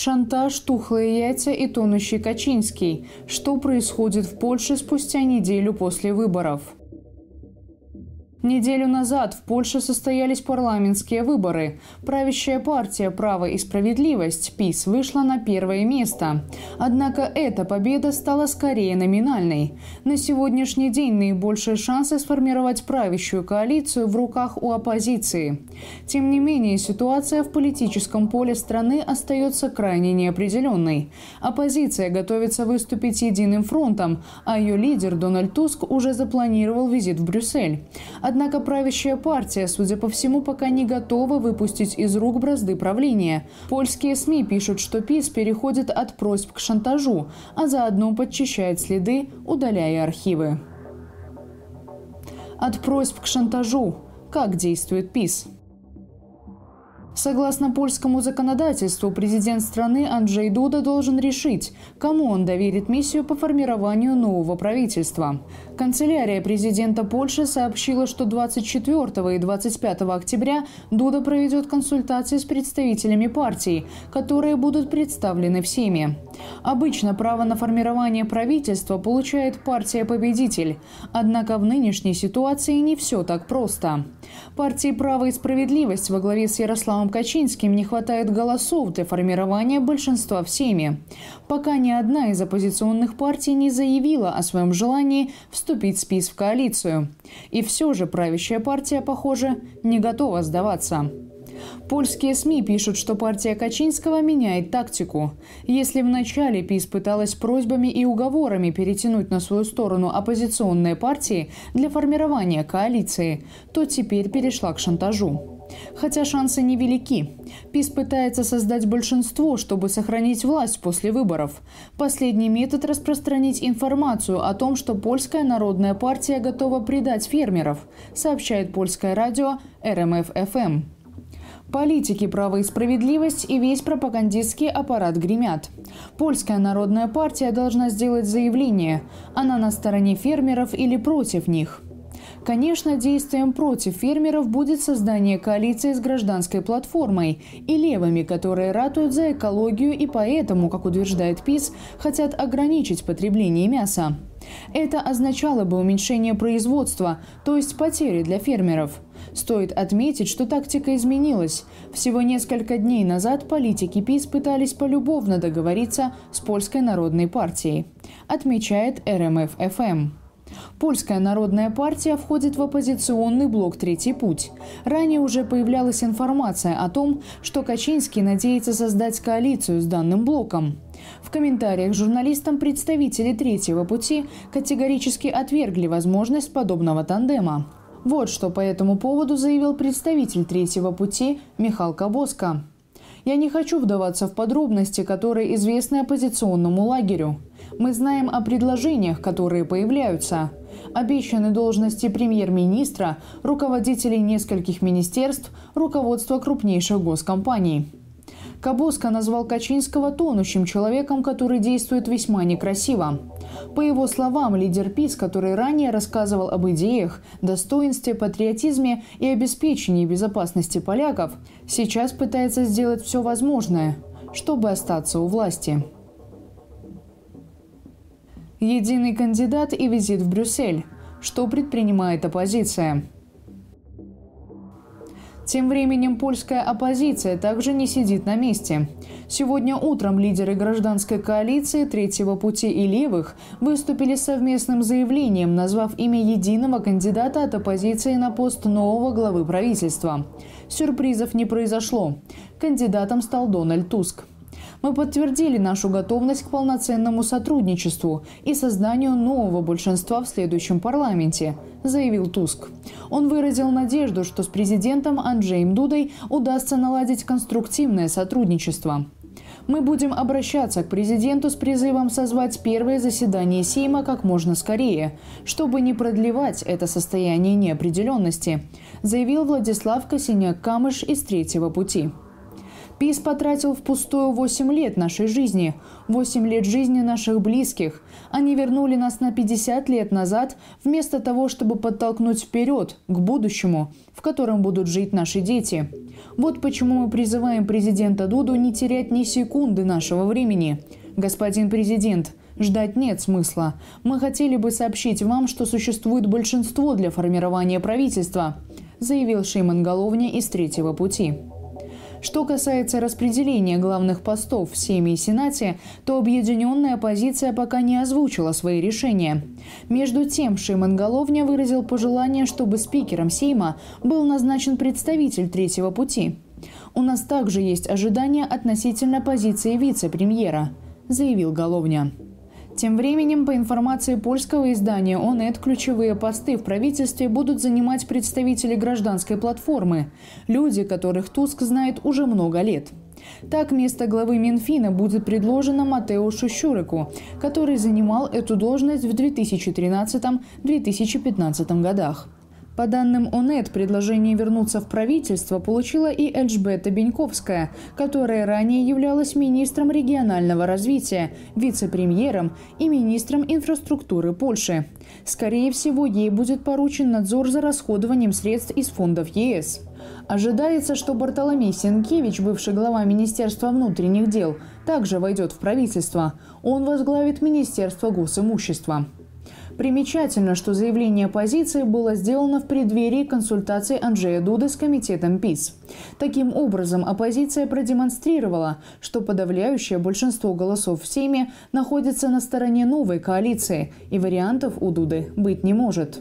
Шантаж, тухлые яйца и тонущий Качинский. Что происходит в Польше спустя неделю после выборов? Неделю назад в Польше состоялись парламентские выборы. Правящая партия «Право и справедливость» ПИС вышла на первое место. Однако эта победа стала скорее номинальной. На сегодняшний день наибольшие шансы сформировать правящую коалицию в руках у оппозиции. Тем не менее, ситуация в политическом поле страны остается крайне неопределенной. Оппозиция готовится выступить единым фронтом, а ее лидер Дональд Туск уже запланировал визит в Брюссель. Однако правящая партия, судя по всему, пока не готова выпустить из рук бразды правления. Польские СМИ пишут, что ПИС переходит от просьб к шантажу, а заодно подчищает следы, удаляя архивы. От просьб к шантажу. Как действует ПИС? Согласно польскому законодательству, президент страны Анджей Дуда должен решить, кому он доверит миссию по формированию нового правительства. Канцелярия президента Польши сообщила, что 24 и 25 октября Дуда проведет консультации с представителями партий, которые будут представлены всеми. Обычно право на формирование правительства получает партия-победитель. Однако в нынешней ситуации не все так просто. Партии «Право и справедливость» во главе с Ярославом Качинским не хватает голосов для формирования большинства в Сейме, пока ни одна из оппозиционных партий не заявила о своем желании вступить в спис в коалицию. И все же правящая партия, похоже, не готова сдаваться. Польские СМИ пишут, что партия Качинского меняет тактику. Если вначале ПИС пыталась просьбами и уговорами перетянуть на свою сторону оппозиционные партии для формирования коалиции, то теперь перешла к шантажу. Хотя шансы невелики. ПИС пытается создать большинство, чтобы сохранить власть после выборов. Последний метод – распространить информацию о том, что Польская народная партия готова предать фермеров, сообщает польское радио РМФ-ФМ. Эм эм. Политики «Право и справедливость» и весь пропагандистский аппарат гремят. Польская народная партия должна сделать заявление. Она на стороне фермеров или против них. Конечно, действием против фермеров будет создание коалиции с гражданской платформой и левыми, которые ратуют за экологию и поэтому, как утверждает ПИС, хотят ограничить потребление мяса. Это означало бы уменьшение производства, то есть потери для фермеров. Стоит отметить, что тактика изменилась. Всего несколько дней назад политики ПИС пытались полюбовно договориться с Польской народной партией, отмечает РМФ-ФМ. Польская народная партия входит в оппозиционный блок «Третий путь». Ранее уже появлялась информация о том, что Качинский надеется создать коалицию с данным блоком. В комментариях журналистам представители «Третьего пути» категорически отвергли возможность подобного тандема. Вот что по этому поводу заявил представитель «Третьего пути» Михал Кабоско. Я не хочу вдаваться в подробности, которые известны оппозиционному лагерю. Мы знаем о предложениях, которые появляются. Обещаны должности премьер-министра, руководителей нескольких министерств, руководства крупнейших госкомпаний. Кабоска назвал Качинского тонущим человеком, который действует весьма некрасиво. По его словам, лидер ПИС, который ранее рассказывал об идеях, достоинстве, патриотизме и обеспечении безопасности поляков, сейчас пытается сделать все возможное, чтобы остаться у власти. Единый кандидат и визит в Брюссель. Что предпринимает оппозиция? Тем временем польская оппозиция также не сидит на месте. Сегодня утром лидеры гражданской коалиции «Третьего пути» и «Левых» выступили совместным заявлением, назвав имя единого кандидата от оппозиции на пост нового главы правительства. Сюрпризов не произошло. Кандидатом стал Дональд Туск мы подтвердили нашу готовность к полноценному сотрудничеству и созданию нового большинства в следующем парламенте, заявил Туск. Он выразил надежду, что с президентом Анджеем Дудой удастся наладить конструктивное сотрудничество. Мы будем обращаться к президенту с призывом созвать первое заседание Сейма как можно скорее, чтобы не продлевать это состояние неопределенности, заявил Владислав Косиняк-Камыш из «Третьего пути». ПИС потратил впустую 8 лет нашей жизни, 8 лет жизни наших близких. Они вернули нас на 50 лет назад, вместо того, чтобы подтолкнуть вперед, к будущему, в котором будут жить наши дети. Вот почему мы призываем президента Дуду не терять ни секунды нашего времени. Господин президент, Ждать нет смысла. Мы хотели бы сообщить вам, что существует большинство для формирования правительства, заявил Шейман Головня из «Третьего пути». Что касается распределения главных постов в Семье и Сенате, то объединенная оппозиция пока не озвучила свои решения. Между тем, Шимон Головня выразил пожелание, чтобы спикером Сейма был назначен представитель третьего пути. «У нас также есть ожидания относительно позиции вице-премьера», – заявил Головня. Тем временем, по информации польского издания ОНЕТ, ключевые посты в правительстве будут занимать представители гражданской платформы, люди, которых Туск знает уже много лет. Так, место главы Минфина будет предложено Матеушу Щурику, который занимал эту должность в 2013-2015 годах. По данным ОНЕТ, предложение вернуться в правительство получила и Эльжбета Беньковская, которая ранее являлась министром регионального развития, вице-премьером и министром инфраструктуры Польши. Скорее всего, ей будет поручен надзор за расходованием средств из фондов ЕС. Ожидается, что Бартоломей Сенкевич, бывший глава Министерства внутренних дел, также войдет в правительство. Он возглавит Министерство госимущества. Примечательно, что заявление оппозиции было сделано в преддверии консультации Анджея Дуды с комитетом ПИС. Таким образом, оппозиция продемонстрировала, что подавляющее большинство голосов в Сейме находится на стороне новой коалиции, и вариантов у Дуды быть не может.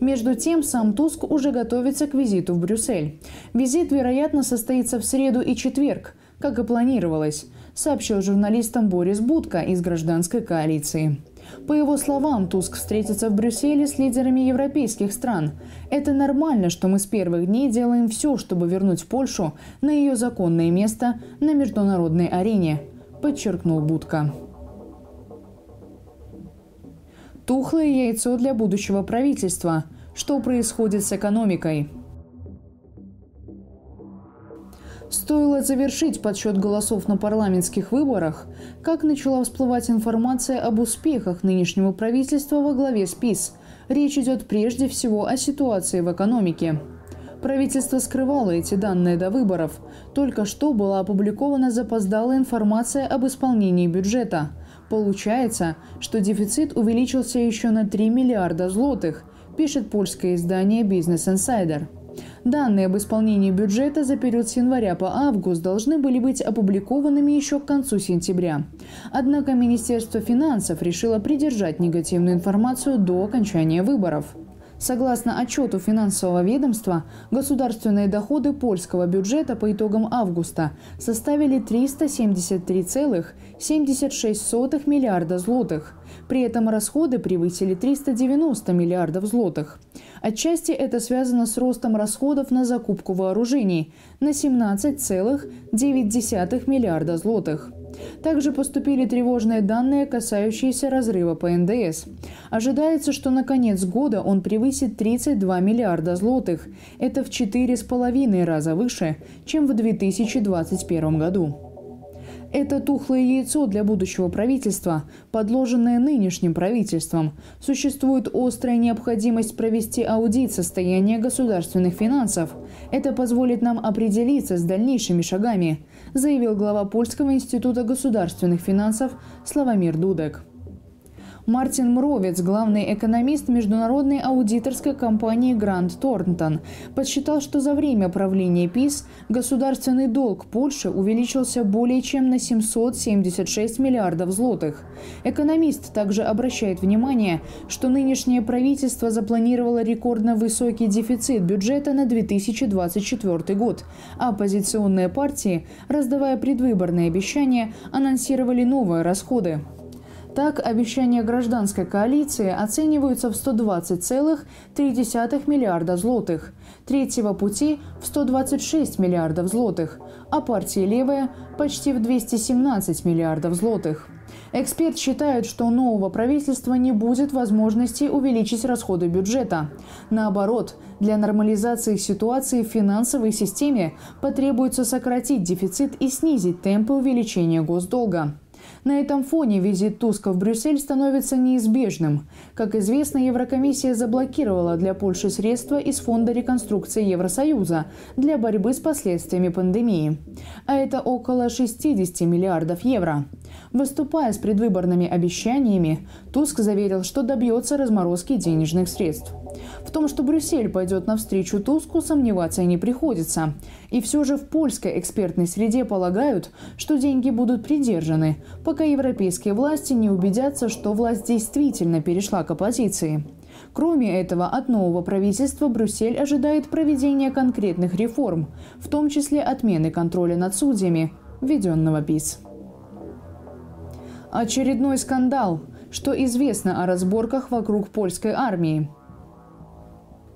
Между тем, сам Туск уже готовится к визиту в Брюссель. Визит, вероятно, состоится в среду и четверг, как и планировалось, сообщил журналистам Борис Будко из гражданской коалиции. По его словам, Туск встретится в Брюсселе с лидерами европейских стран. Это нормально, что мы с первых дней делаем все, чтобы вернуть Польшу на ее законное место на международной арене, подчеркнул Будка. Тухлое яйцо для будущего правительства. Что происходит с экономикой? Стоило завершить подсчет голосов на парламентских выборах, как начала всплывать информация об успехах нынешнего правительства во главе СПИС. Речь идет прежде всего о ситуации в экономике. Правительство скрывало эти данные до выборов. Только что была опубликована запоздалая информация об исполнении бюджета. Получается, что дефицит увеличился еще на 3 миллиарда злотых, пишет польское издание Business Insider. Данные об исполнении бюджета за период с января по август должны были быть опубликованными еще к концу сентября. Однако Министерство финансов решило придержать негативную информацию до окончания выборов. Согласно отчету финансового ведомства, государственные доходы польского бюджета по итогам августа составили 373,76 миллиарда злотых. При этом расходы превысили 390 миллиардов злотых. Отчасти это связано с ростом расходов на закупку вооружений на 17,9 миллиарда злотых. Также поступили тревожные данные, касающиеся разрыва по НДС. Ожидается, что на конец года он превысит 32 миллиарда злотых. Это в 4,5 раза выше, чем в 2021 году. Это тухлое яйцо для будущего правительства, подложенное нынешним правительством. Существует острая необходимость провести аудит состояния государственных финансов. Это позволит нам определиться с дальнейшими шагами, заявил глава Польского института государственных финансов Славомир Дудек. Мартин Мровец, главный экономист международной аудиторской компании Гранд Торнтон, подсчитал, что за время правления ПИС государственный долг Польши увеличился более чем на 776 миллиардов злотых. Экономист также обращает внимание, что нынешнее правительство запланировало рекордно высокий дефицит бюджета на 2024 год, а оппозиционные партии, раздавая предвыборные обещания, анонсировали новые расходы. Так, обещания гражданской коалиции оцениваются в 120,3 миллиарда злотых, третьего пути – в 126 миллиардов злотых, а партии «Левая» – почти в 217 миллиардов злотых. Эксперт считает, что у нового правительства не будет возможности увеличить расходы бюджета. Наоборот, для нормализации ситуации в финансовой системе потребуется сократить дефицит и снизить темпы увеличения госдолга. На этом фоне визит Туска в Брюссель становится неизбежным. Как известно, Еврокомиссия заблокировала для Польши средства из Фонда реконструкции Евросоюза для борьбы с последствиями пандемии. А это около 60 миллиардов евро. Выступая с предвыборными обещаниями, Туск заверил, что добьется разморозки денежных средств. В том, что Брюссель пойдет навстречу Туску, сомневаться не приходится. И все же в польской экспертной среде полагают, что деньги будут придержаны, пока европейские власти не убедятся, что власть действительно перешла к оппозиции. Кроме этого, от нового правительства Брюссель ожидает проведения конкретных реформ, в том числе отмены контроля над судьями, введенного ПИС. Очередной скандал. Что известно о разборках вокруг польской армии?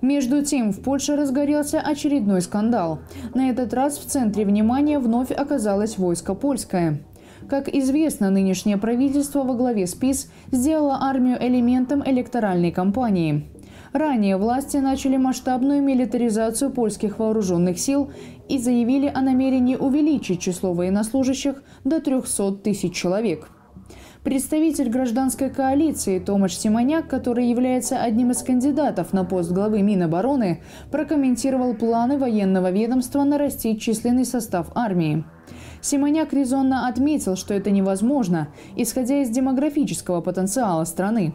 Между тем, в Польше разгорелся очередной скандал. На этот раз в центре внимания вновь оказалось войско польское. Как известно, нынешнее правительство во главе СПИС сделало армию элементом электоральной кампании. Ранее власти начали масштабную милитаризацию польских вооруженных сил и заявили о намерении увеличить число военнослужащих до 300 тысяч человек – Представитель гражданской коалиции Томаш Симоняк, который является одним из кандидатов на пост главы Минобороны, прокомментировал планы военного ведомства нарастить численный состав армии. Симоняк резонно отметил, что это невозможно, исходя из демографического потенциала страны.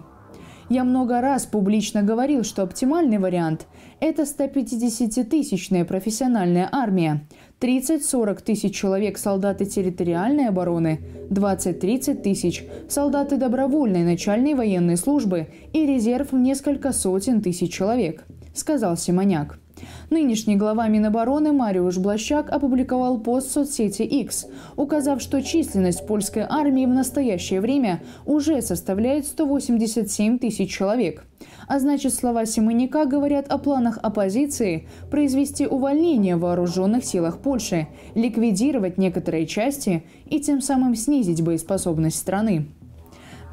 Я много раз публично говорил, что оптимальный вариант – это 150-тысячная профессиональная армия, 30-40 тысяч человек – солдаты территориальной обороны, 20-30 тысяч – солдаты добровольной начальной военной службы и резерв в несколько сотен тысяч человек, сказал Симоняк. Нынешний глава Минобороны Мариуш Блащак опубликовал пост в соцсети X, указав, что численность польской армии в настоящее время уже составляет 187 тысяч человек. А значит, слова Симоняка говорят о планах оппозиции произвести увольнение в вооруженных силах Польши, ликвидировать некоторые части и тем самым снизить боеспособность страны.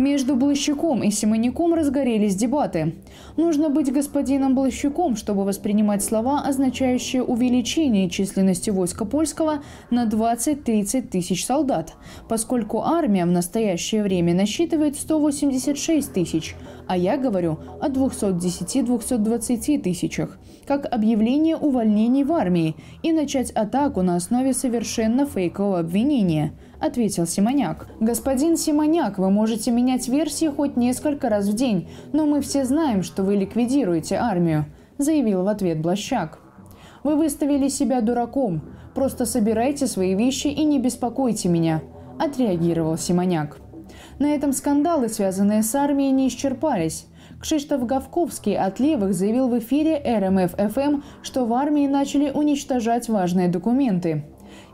Между Блащуком и Семенником разгорелись дебаты. Нужно быть господином Блащуком, чтобы воспринимать слова, означающие увеличение численности войска польского на 20-30 тысяч солдат, поскольку армия в настоящее время насчитывает 186 тысяч, а я говорю о 210-220 тысячах – как объявление увольнений в армии и начать атаку на основе совершенно фейкового обвинения –– ответил Симоняк. «Господин Симоняк, вы можете менять версии хоть несколько раз в день, но мы все знаем, что вы ликвидируете армию», – заявил в ответ Блащак. «Вы выставили себя дураком. Просто собирайте свои вещи и не беспокойте меня», – отреагировал Симоняк. На этом скандалы, связанные с армией, не исчерпались. Кшиштоф Гавковский от «Левых» заявил в эфире РМФ-ФМ, эм эм, что в армии начали уничтожать важные документы.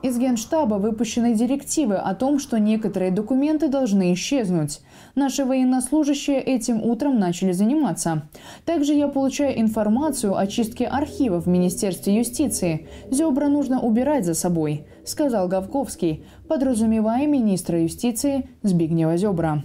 Из Генштаба выпущены директивы о том, что некоторые документы должны исчезнуть. Наши военнослужащие этим утром начали заниматься. Также я получаю информацию о чистке архивов в Министерстве юстиции. Зебра нужно убирать за собой, сказал Гавковский, подразумевая министра юстиции Збигнева Зебра.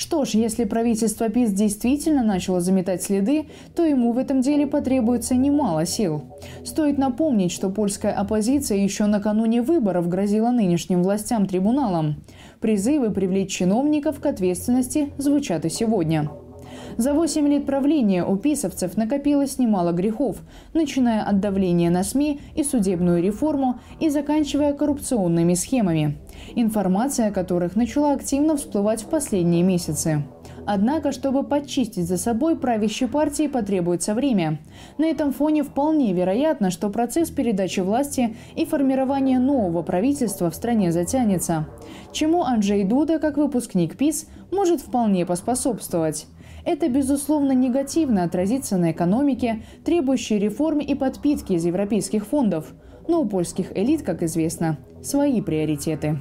Что ж, если правительство ПИС действительно начало заметать следы, то ему в этом деле потребуется немало сил. Стоит напомнить, что польская оппозиция еще накануне выборов грозила нынешним властям трибуналом. Призывы привлечь чиновников к ответственности звучат и сегодня. За 8 лет правления у писовцев накопилось немало грехов, начиная от давления на СМИ и судебную реформу и заканчивая коррупционными схемами, информация о которых начала активно всплывать в последние месяцы. Однако, чтобы подчистить за собой правящей партии, потребуется время. На этом фоне вполне вероятно, что процесс передачи власти и формирования нового правительства в стране затянется. Чему Анджей Дуда, как выпускник ПИС, может вполне поспособствовать. Это, безусловно, негативно отразится на экономике, требующей реформ и подпитки из европейских фондов. Но у польских элит, как известно, свои приоритеты.